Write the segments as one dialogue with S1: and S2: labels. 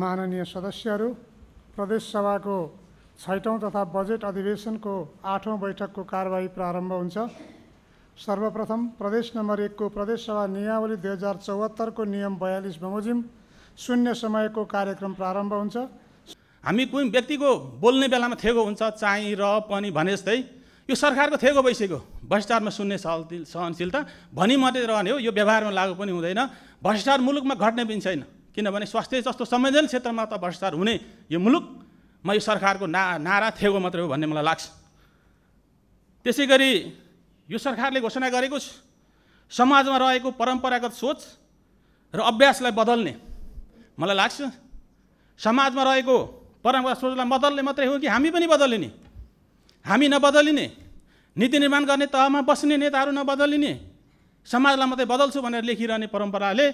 S1: माननीय सदस्यहरू सभाको छैटौँ तथा बजेट अधिवेशनको आठौँ बैठकको कारवाही प्रारम्भ हुन्छ सर्वप्रथम प्रदेश नम्बर एकको प्रदेशसभा नियावली दुई हजार चौहत्तरको नियम बयालिस बमोजिम शून्य समयको कार्यक्रम प्रारम्भ हुन्छ हामी कुनै व्यक्तिको बोल्ने बेलामा थेगो हुन्छ चाहिँ र पनि भने जस्तै यो सरकारको थेगो भइसक्यो भ्रष्टाचारमा शून्य सहनशीलता भनी मात्रै रहने हो यो व्यवहारमा लागु पनि हुँदैन भ्रष्टाचार मुलुकमा घट्ने पनि छैन किनभने स्वास्थ्य जस्तो संवेदनशील क्षेत्रमा त भ्रष्टाचार हुने यो मुलुकमा यो सरकारको ना नारा थिएको मात्रै हो भन्ने मलाई लाग्छ त्यसै गरी यो सरकारले घोषणा गरेको समाजमा रहेको परम्परागत सोच र अभ्यासलाई बदल्ने मलाई लाग्छ समाजमा रहेको परम्परागत सोचलाई बदल्ने मात्रै हो कि हामी पनि बदलिने हामी नबदलिने नीति निर्माण गर्ने तहमा बस्ने नेताहरू नबदलिने समाजलाई मात्रै बदल्छु भनेर लेखिरहने परम्पराले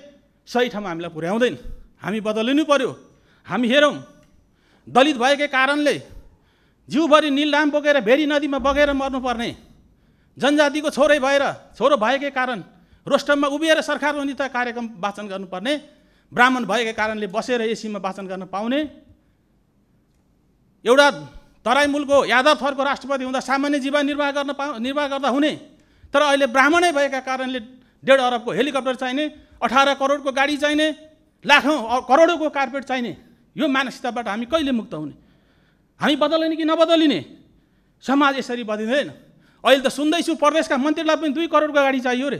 S1: सही ठाउँमा हामीलाई पुर्याउँदैन हामी बदलिनु पर्यो हामी हेरौँ दलित भएकै कारणले जिउभरि निलधाम बोकेर भेरी नदीमा बगेर मर्नुपर्ने जनजातिको छोरै भएर छोरो भएकै कारण रोस्टममा उभिएर सरकारको त कार्यक्रम वाचन गर्नुपर्ने ब्राह्मण भएकै कारणले बसेर एसीमा वाचन गर्न पाउने एउटा तराई मूलको यादव थरको राष्ट्रपति हुँदा सामान्य जीवन निर्वाह गर्न पा निर्वाह गर्दा हुने तर अहिले ब्राह्मणै भएका कारणले डेढ अरबको हेलिकप्टर चाहिने अठार करोडको गाडी चाहिने लाखौँ करोडौँको कार्पेट चाहिने यो मानसिकताबाट हामी कहिले मुक्त हुने हामी बदलिने कि नबदलिने समाज यसरी बदलिँदैन अहिले त सुन्दैछु प्रदेशका मन्त्रीलाई पनि दुई करोडको गाडी चाहियो रे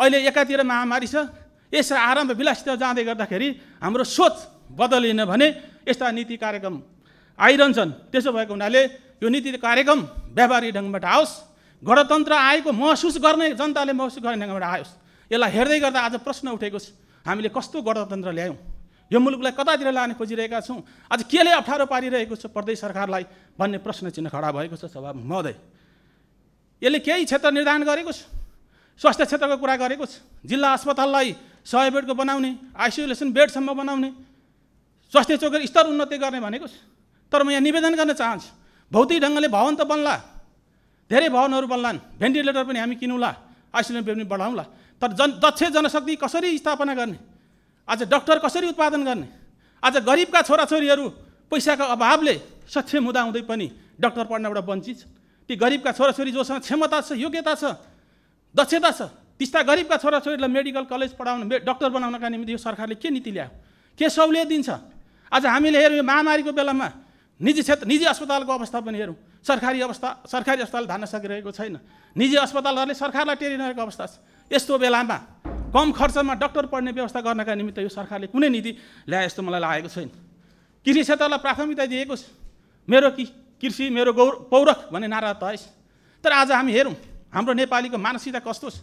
S1: अहिले एकातिर महामारी छ यस आराम र विलासित जाँदै गर्दाखेरि हाम्रो सोच बदलिएन भने यस्ता नीति कार्यक्रम आइरहन्छन् त्यसो भएको हुनाले यो नीति कार्यक्रम व्यापारिक ढङ्गबाट आओस् गणतन्त्र आएको महसुस गर्ने जनताले महसुस गर्ने ढङ्गबाट आयोस् यसलाई हेर्दै गर्दा आज प्रश्न उठेको छ हामीले कस्तो गणतन्त्र ल्यायौँ यो मुलुकलाई कतातिर लाने खोजिरहेका छौँ आज केले अप्ठ्यारो पारिरहेको छ प्रदेश सरकारलाई भन्ने प्रश्न चिन्ह खडा भएको छ सभा महोदय यसले केही क्षेत्र निर्धारण गरेको छ स्वास्थ्य क्षेत्रको कुरा गरेको छ जिल्ला अस्पताललाई सय बेडको बनाउने आइसोलेसन बेडसम्म बनाउने स्वास्थ्य चौकी स्तर उन्नति गर्ने भनेको छ तर म यहाँ निवेदन गर्न चाहन्छु भौतिक ढङ्गले भवन त बन्ला धेरै भवनहरू बन्लान् भेन्टिलेटर पनि हामी किनौँला बेड पनि बढाउँला तर जन दक्ष जनशक्ति कसरी स्थापना गर्ने आज डक्टर कसरी उत्पादन गर्ने आज गरिबका छोराछोरीहरू पैसाको अभावले सक्षम हुँदा हुँदै पनि डक्टर पढ्नबाट वञ्चित ती गरिबका छोराछोरी जोसँग क्षमता छ योग्यता छ दक्षता छ त्यस्ता गरिबका छोराछोरीलाई मेडिकल कलेज पढाउन डक्टर बनाउनका निम्ति यो सरकारले के नीति ल्यायो के सहुलियत दिन्छ आज हामीले हेऱ्यौँ यो महामारीको बेलामा निजी क्षेत्र निजी अस्पतालको अवस्था पनि हेरौँ सरकारी अवस्था सरकारी अस्पताल धान्न सकिरहेको छैन निजी अस्पतालहरूले सरकारलाई टेरिरहेको अवस्था छ यस्तो बेलामा कम खर्चमा डक्टर पढ्ने व्यवस्था गर्नका निमित्त यो सरकारले कुनै नीति ल्याए जस्तो मलाई लागेको छैन कृषि क्षेत्रलाई प्राथमिकता दिएको छ मेरो कि कृषि मेरो गौर पौरख भन्ने नारा त तर आज हामी हेरौँ हाम्रो नेपालीको मानसिकता कस्तो छ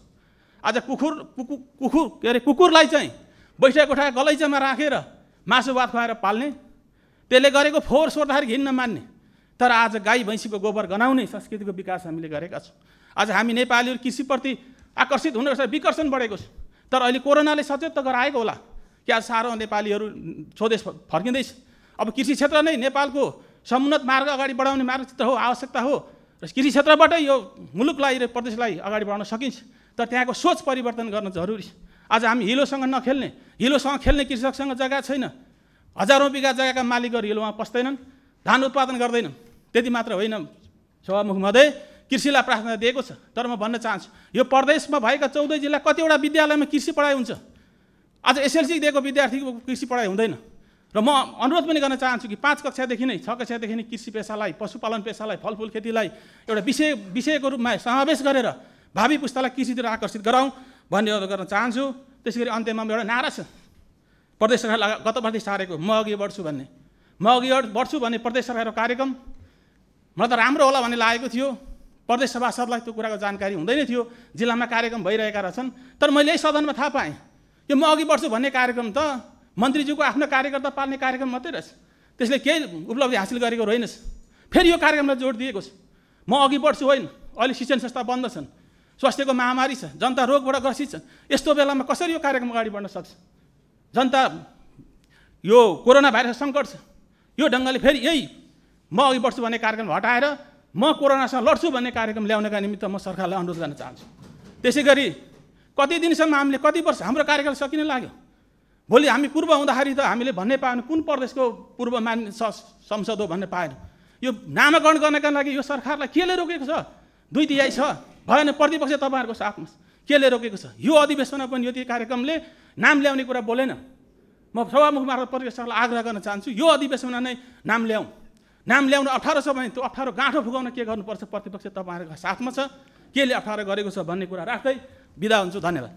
S1: आज कुकुर कुकुर के अरे कुकुरलाई चाहिँ बैठा कोठा गलैँचामा राखेर मासु भात खुवाएर पाल्ने त्यसले गरेको फोहोर सोर्दाखेरि घिन्न मान्ने तर आज गाई भैँसीको गोबर गनाउने संस्कृतिको विकास हामीले गरेका छौँ आज हामी नेपालीहरू कृषिप्रति आकर्षित हुने रहेछ विकर्षण बढेको छ तर अहिले कोरोनाले सचेत त गराएको होला कि आज साह्रो नेपालीहरू स्वदेश फर्किँदैछ अब कृषि क्षेत्र नै नेपालको समुन्नत मार्ग अगाडि बढाउने चित्र हो आवश्यकता हो र कृषि क्षेत्रबाटै यो मुलुकलाई र प्रदेशलाई अगाडि बढाउन सकिन्छ तर त्यहाँको सोच परिवर्तन गर्न जरुरी छ आज हामी हिलोसँग नखेल्ने हिलोसँग खेल्ने कृषकसँग जग्गा छैन हजारौँ बिगा जग्गाका मालिकहरू हिलोमा पस्दैनन् धान उत्पादन गर्दैनन् त्यति मात्र होइन सभामुख महोदय कृषिलाई प्राथमिकता दिएको छ तर म भन्न चाहन्छु यो प्रदेशमा भएका चौधै जिल्ला कतिवटा विद्यालयमा कृषि पढाइ हुन्छ आज एसएलसी दिएको विद्यार्थीको कृषि पढाइ हुँदैन र म अनुरोध पनि गर्न चाहन्छु कि पाँच कक्षादेखि नै छ कक्षादेखि नै कृषि पेसालाई पशुपालन पेसालाई फलफुल खेतीलाई एउटा विषय विषयको रूपमा समावेश गरेर भावी पुस्तालाई कृषितिर आकर्षित गराउँ भन्ने अनुरोध गर्न चाहन्छु त्यसै गरी अन्त्यमा एउटा नारा छ प्रदेश सरकार गत वर्ष सारेको म अघि बढ्छु भन्ने म अघि बढ्छु भन्ने प्रदेश सरकारको कार्यक्रम मलाई त राम्रो होला भन्ने लागेको थियो प्रदेश सभासदलाई त्यो कुराको जानकारी हुँदैन थियो जिल्लामा कार्यक्रम भइरहेका रहेछन् तर मैले यही सदनमा थाहा पाएँ यो म अघि बढ्छु भन्ने कार्यक्रम त मन्त्रीज्यूको आफ्नो कार्यकर्ता पाल्ने कार्यक्रम मात्रै रहेछ त्यसले केही उपलब्धि हासिल गरेको रहेनछ फेरि यो कार्यक्रमलाई जोड दिएको छ म अघि बढ्छु होइन अहिले शिक्षण संस्था बन्द छन् स्वास्थ्यको महामारी छ जनता रोगबाट ग्रसित छन् यस्तो बेलामा कसरी यो कार्यक्रम अगाडि बढ्न सक्छ जनता यो कोरोना भाइरस सङ्कट छ यो ढङ्गले फेरि यही म अघि बढ्छु भन्ने कार्यक्रम हटाएर म कोरोनासँग लड्छु भन्ने कार्यक्रम ल्याउनका निमित्त म सरकारलाई अनुरोध गर्न चाहन्छु त्यसै गरी कति दिनसम्म हामीले कति वर्ष हाम्रो कार्यकाल सकिन लाग्यो भोलि हामी पूर्व हुँदाखेरि त हामीले भन्ने पाएन कुन प्रदेशको पूर्व मान्य संसद हो भन्ने पाएनौँ यो नामाकरण गर्नका लागि यो सरकारलाई केले रोकेको छ दुई तिहाई छ भएन प्रतिपक्ष तपाईँहरूको साथमा केले रोकेको छ यो अधिवेशनमा पनि यो कार्यक्रमले नाम ल्याउने कुरा बोलेन म सभामुख मार्फत प्रदेशलाई आग्रह गर्न चाहन्छु यो अधिवेशनमा नै नाम ल्याउँ नाम ल्याउन अप्ठ्यारो छ भने त्यो अप्ठ्यारो गाँठो फुकाउन के गर्नुपर्छ प्रतिपक्ष तपाईँहरूको साथमा छ केले अप्ठ्यारो गरेको छ भन्ने कुरा राख्दै बिदा हुन्छु धन्यवाद